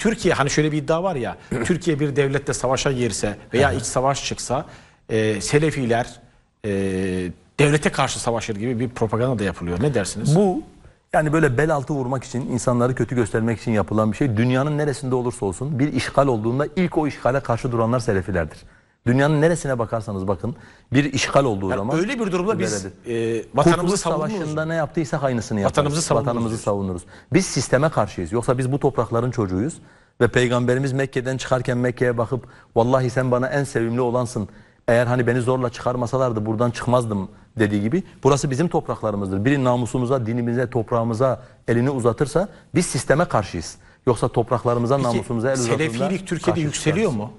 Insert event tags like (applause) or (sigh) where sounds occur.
Türkiye hani şöyle bir iddia var ya (clears throat) Türkiye bir devlette savaşa girse veya iç savaş çıksa e, Selefiler e, devlete karşı savaşır gibi bir propaganda da yapılıyor. Ne dersiniz? Bu yani böyle bel altı vurmak için, insanları kötü göstermek için yapılan bir şey. Dünyanın neresinde olursa olsun bir işgal olduğunda ilk o işgale karşı duranlar selefilerdir. Dünyanın neresine bakarsanız bakın bir işgal olduğu yani zaman öyle bir durumda biz e, vatanımızı savunuruz. Savaşı'nda ne yaptıysak aynısını yaparız. Vatanımızı savunuruz. Vatanımızı savunuruz. Biz sisteme karşıyız. Yoksa biz bu toprakların çocuğuyuz ve peygamberimiz Mekke'den çıkarken Mekke'ye bakıp vallahi sen bana en sevimli olansın. Eğer hani beni zorla çıkarmasalardı buradan çıkmazdım dediği gibi burası bizim topraklarımızdır. Biri namusumuza, dinimize, toprağımıza elini uzatırsa biz sisteme karşıyız. Yoksa topraklarımıza, Peki, namusumuza el uzatırsa Selefilik Türkiye'de yükseliyor mu?